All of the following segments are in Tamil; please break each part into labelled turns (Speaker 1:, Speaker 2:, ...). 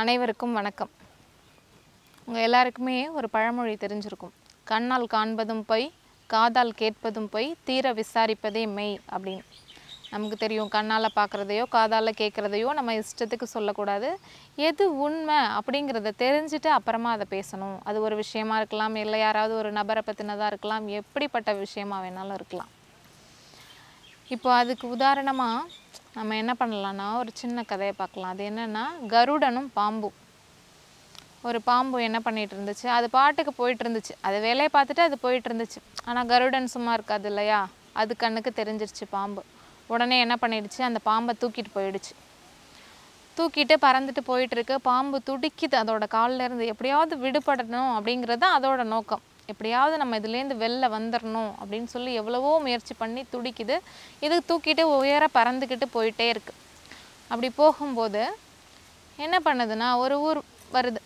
Speaker 1: அனைவருக்கும் வணக்கம் உங்கள் எல்லாருக்குமே ஒரு பழமொழி தெரிஞ்சிருக்கும் கண்ணால் காண்பதும் பொய் காதால் கேட்பதும் பொய் தீர விசாரிப்பதே மெய் அப்படின்னு நமக்கு தெரியும் கண்ணால் பார்க்குறதையோ காதால் கேட்குறதையோ நம்ம இஷ்டத்துக்கு சொல்லக்கூடாது எது உண்மை அப்படிங்கிறத தெரிஞ்சுட்டு அப்புறமா அதை பேசணும் அது ஒரு விஷயமா இருக்கலாம் இல்லை யாராவது ஒரு நபரை பற்றினதாக இருக்கலாம் எப்படிப்பட்ட விஷயமா வேணாலும் இருக்கலாம் இப்போ அதுக்கு உதாரணமாக நம்ம என்ன பண்ணலான்னா ஒரு சின்ன கதையை பார்க்கலாம் அது என்னென்னா கருடனும் பாம்பும் ஒரு பாம்பு என்ன பண்ணிகிட்டு இருந்துச்சு அது பாட்டுக்கு போயிட்டு இருந்துச்சு அது வேலையை பார்த்துட்டு அது போயிட்டு இருந்துச்சு ஆனால் கருடன் சும்மா இருக்காது இல்லையா அது கண்ணுக்கு தெரிஞ்சிருச்சு பாம்பு உடனே என்ன பண்ணிடுச்சு அந்த பாம்பை தூக்கிட்டு போயிடுச்சு தூக்கிட்டு பறந்துட்டு போயிட்டுருக்கு பாம்பு துடிக்குது அதோட காலில் இருந்து எப்படியாவது விடுபடணும் அப்படிங்கிறது அதோட நோக்கம் எப்படியாவது நம்ம இதுலேருந்து வெளில வந்துடணும் அப்படின்னு சொல்லி எவ்வளவோ முயற்சி பண்ணி துடிக்குது இது தூக்கிட்டு உயர பறந்துக்கிட்டு போயிட்டே இருக்குது அப்படி போகும்போது என்ன பண்ணுதுன்னா ஒரு ஊர் வருது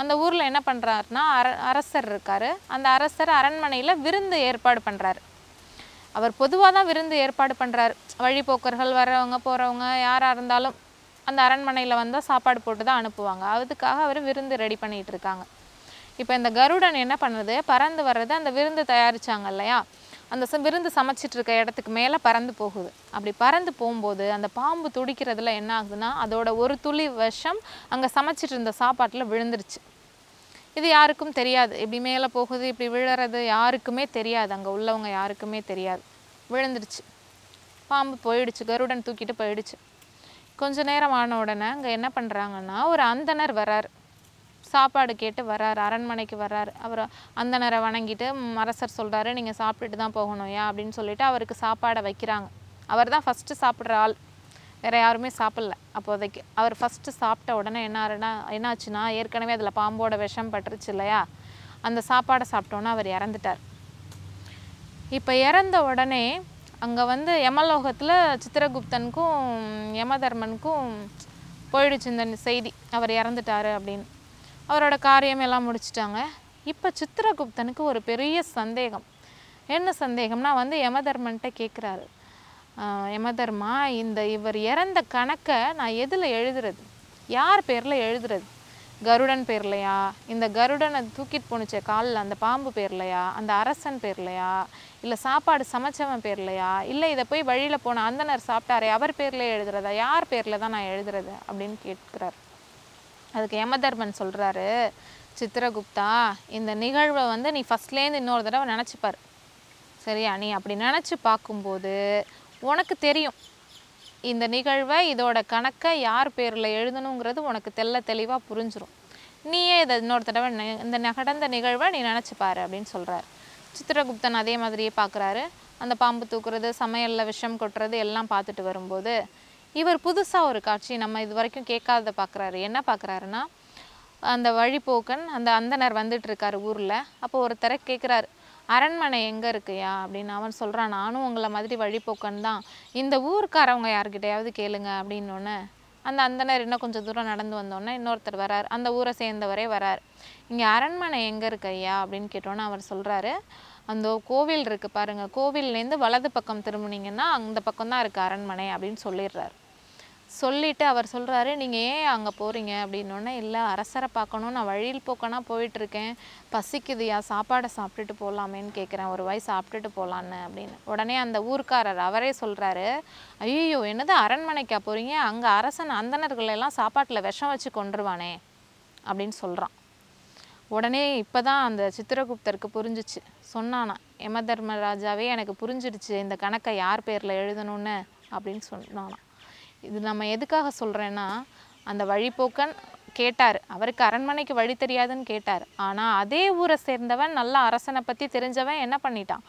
Speaker 1: அந்த ஊரில் என்ன பண்ணுறாருனா அர அரசர் இருக்கார் அந்த அரசர் அரண்மனையில் விருந்து ஏற்பாடு பண்ணுறாரு அவர் பொதுவாக தான் விருந்து ஏற்பாடு பண்ணுறாரு வழிபோக்கர்கள் வரவங்க போகிறவங்க யாராக இருந்தாலும் அந்த அரண்மனையில் வந்தால் சாப்பாடு போட்டு தான் அனுப்புவாங்க அதுக்காக அவர் விருந்து ரெடி பண்ணிகிட்டு இருக்காங்க இப்போ இந்த கருடன் என்ன பண்ணுது பறந்து வர்றது அந்த விருந்து தயாரித்தாங்க இல்லையா அந்த விருந்து சமைச்சிட்டு இருக்க இடத்துக்கு மேலே பறந்து போகுது அப்படி பறந்து போகும்போது அந்த பாம்பு துடிக்கிறதுல என்ன ஆகுதுன்னா அதோட ஒரு துளி வருஷம் அங்கே சமைச்சிட்டு இருந்த சாப்பாட்டில் விழுந்துருச்சு இது யாருக்கும் தெரியாது இப்படி மேலே போகுது இப்படி விழுறது யாருக்குமே தெரியாது அங்கே உள்ளவங்க யாருக்குமே தெரியாது விழுந்துருச்சு பாம்பு போயிடுச்சு கருடன் தூக்கிட்டு போயிடுச்சு கொஞ்ச நேரம் ஆன உடனே அங்கே என்ன பண்ணுறாங்கன்னா ஒரு அந்தனர் வரார் சாப்பாடு கேட்டு வர்றாரு அரண்மனைக்கு வர்றாரு அவர் அந்தனரை வணங்கிட்டு அரசர் சொல்கிறாரு நீங்கள் சாப்பிட்டுட்டு தான் போகணும் ஏன் அப்படின்னு சொல்லிட்டு அவருக்கு சாப்பாடை வைக்கிறாங்க அவர் தான் ஃபஸ்ட்டு சாப்பிட்ற ஆள் வேறு யாருமே சாப்பிடல அப்போதைக்கு அவர் ஃபஸ்ட்டு சாப்பிட்ட உடனே என்ன என்னாச்சுன்னா ஏற்கனவே அதில் பாம்போட விஷம் பட்டுருச்சு இல்லையா அந்த சாப்பாடை சாப்பிட்டோன்னா அவர் இறந்துட்டார் இப்போ இறந்த உடனே அங்கே வந்து யமலோகத்தில் சித்திரகுப்தனுக்கும் யமதர்மனுக்கும் போயிடுச்சு இந்த செய்தி அவர் இறந்துட்டாரு அப்படின்னு அவரோட காரியம் எல்லாம் முடிச்சிட்டாங்க இப்போ சித்திரகுப்தனுக்கு ஒரு பெரிய சந்தேகம் என்ன சந்தேகம்னா வந்து யமதர்மன்ட்ட கேட்குறாரு யமதர்மா இந்த இவர் இறந்த கணக்கை நான் எதில் எழுதுறது யார் பேரில் எழுதுறது கருடன் பேர்லையா இந்த கருடனை தூக்கிட்டு போணுச்ச காலில் அந்த பாம்பு பேர்லையா அந்த அரசன் பேர்லையா இல்லை சாப்பாடு சமைச்சவன் பேர்லையா இல்லை இதை போய் வழியில் போன அந்தனர் சாப்பிட்டாரே அவர் பேரில் எழுதுறதா யார் பேரில் தான் நான் எழுதுறது அப்படின்னு கேட்குறாரு அதுக்கு யமதர்மன் சொல்கிறாரு சித்திரகுப்தா இந்த நிகழ்வை வந்து நீ ஃபஸ்ட்லேருந்து இன்னொரு தடவை நினச்சிப்பார் சரியா நீ அப்படி நினச்சி பார்க்கும்போது உனக்கு தெரியும் இந்த நிகழ்வை இதோட கணக்கை யார் பேரில் எழுதணுங்கிறது உனக்கு தெல்ல தெளிவாக புரிஞ்சிடும் நீயே இதை இன்னொரு தடவை இந்த நடந்த நிகழ்வை நீ நினச்சிப்பார் அப்படின்னு சொல்கிறார் சித்திரகுப்தன் அதே மாதிரியே பார்க்குறாரு அந்த பாம்பு தூக்குறது சமையலில் விஷம் கொட்டுறது எல்லாம் பார்த்துட்டு வரும்போது இவர் புதுசாக ஒரு காட்சி நம்ம இது வரைக்கும் கேட்காத பார்க்குறாரு என்ன பார்க்குறாருன்னா அந்த வழிபோக்கன் அந்த அந்தனர் வந்துட்டு இருக்காரு ஊரில் அப்போ ஒருத்தரை கேட்குறாரு அரண்மனை எங்கே இருக்குயா அப்படின்னு அவன் சொல்கிறான் நானும் உங்களை மாதிரி வழிபோக்கன் தான் இந்த ஊருக்காரவங்க யார்கிட்டையாவது கேளுங்க அப்படின்னோடனே அந்த அந்தனர் இன்னும் கொஞ்சம் தூரம் நடந்து வந்தோன்னே இன்னொருத்தர் வரார் அந்த ஊரை சேர்ந்தவரே வரார் இங்கே அரண்மனை எங்கே இருக்கு ஐயா அப்படின்னு கேட்டோன்னே அவர் சொல்கிறாரு அந்த கோவில் இருக்குது பாருங்கள் கோவில்லேருந்து வலது பக்கம் திரும்பினீங்கன்னா அந்த பக்கம் தான் இருக்குது அரண்மனை அப்படின்னு சொல்லிடுறாரு சொல்லிவிட்டு அவர் சொல்கிறாரு நீங்கள் ஏன் அங்கே போகிறீங்க அப்படின்னோடனே இல்லை அரசரை பார்க்கணும் நான் வழியில் போக்கனா போயிட்டுருக்கேன் பசிக்குதுயா சாப்பாடை சாப்பிட்டுட்டு போகலாமேன்னு கேட்குறேன் ஒரு வாய் சாப்பிட்டுட்டு போகலான்னு அப்படின்னு உடனே அந்த ஊர்க்காரர் அவரே சொல்கிறாரு ஐயோ என்னது அரண்மனைக்கா போகிறீங்க அங்கே அரசன் அந்தணர்களெல்லாம் சாப்பாட்டில் விஷம் வச்சு கொண்டுருவானே அப்படின்னு சொல்கிறான் உடனே இப்போ தான் அந்த சித்திரகுப்தருக்கு புரிஞ்சிச்சு சொன்னானா யம தர்மராஜாவே எனக்கு புரிஞ்சிடுச்சு இந்த கணக்கை யார் பேரில் எழுதணும்னு அப்படின்னு சொன்னானா இது நம்ம எதுக்காக சொல்கிறேன்னா அந்த வழிபோக்கன் கேட்டார் அவருக்கு அரண்மனைக்கு வழி தெரியாதுன்னு கேட்டார் ஆனால் அதே ஊரை சேர்ந்தவன் நல்லா அரசனை பற்றி தெரிஞ்சவன் என்ன பண்ணிட்டான்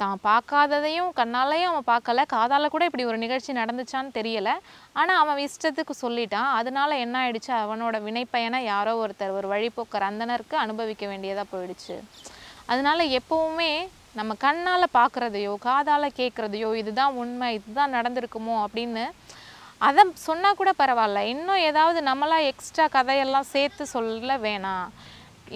Speaker 1: தான் பார்க்காததையும் கண்ணாலையும் அவன் பார்க்கல காதால் கூட இப்படி ஒரு நிகழ்ச்சி நடந்துச்சான்னு தெரியலை ஆனால் அவன் இஷ்டத்துக்கு சொல்லிட்டான் அதனால என்ன ஆயிடுச்சு அவனோட வினைப்பயனை யாரோ ஒருத்தர் ஒரு வழிபோக்கர் அந்தனருக்கு அனுபவிக்க வேண்டியதாக போயிடுச்சு அதனால எப்போவுமே நம்ம கண்ணால் பார்க்குறதையோ காதால் கேட்குறதையோ இதுதான் உண்மை இதுதான் நடந்திருக்குமோ அப்படின்னு அதை சொன்னால் கூட பரவாயில்ல இன்னும் ஏதாவது நம்மளாம் எக்ஸ்ட்ரா கதையெல்லாம் சேர்த்து சொல்ல வேணாம்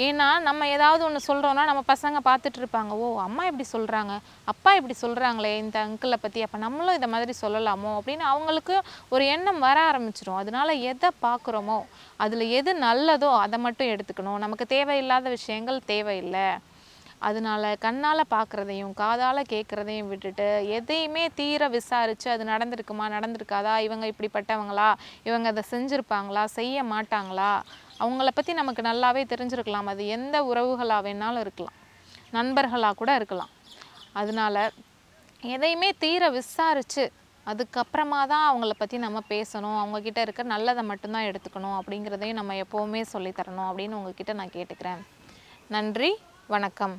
Speaker 1: ஏன்னா நம்ம ஏதாவது ஒன்று சொல்கிறோன்னா நம்ம பசங்க பார்த்துட்டு இருப்பாங்க ஓ அம்மா இப்படி சொல்கிறாங்க அப்பா இப்படி சொல்கிறாங்களே இந்த அங்கிளை பற்றி அப்போ நம்மளும் இதை மாதிரி சொல்லலாமோ அப்படின்னு அவங்களுக்கு ஒரு எண்ணம் வர ஆரம்பிச்சிடும் அதனால் எதை பார்க்குறோமோ அதில் எது நல்லதோ அதை மட்டும் எடுத்துக்கணும் நமக்கு தேவையில்லாத விஷயங்கள் தேவையில்லை அதனால கண்ணால் பார்க்குறதையும் காதால் கேட்குறதையும் விட்டுட்டு எதையுமே தீர விசாரித்து அது நடந்திருக்குமா நடந்திருக்காதா இவங்க இப்படிப்பட்டவங்களா இவங்க அதை செஞ்சுருப்பாங்களா செய்ய மாட்டாங்களா அவங்கள பற்றி நமக்கு நல்லாவே தெரிஞ்சிருக்கலாம் அது எந்த உறவுகளாக வேணாலும் இருக்கலாம் நண்பர்களாக கூட இருக்கலாம் அதனால் எதையுமே தீர விசாரித்து அதுக்கப்புறமா தான் அவங்கள பற்றி நம்ம பேசணும் அவங்கக்கிட்ட இருக்க நல்லதை மட்டும்தான் எடுத்துக்கணும் அப்படிங்கிறதையும் நம்ம எப்போவுமே சொல்லித்தரணும் அப்படின்னு உங்ககிட்ட நான் கேட்டுக்கிறேன் நன்றி வணக்கம்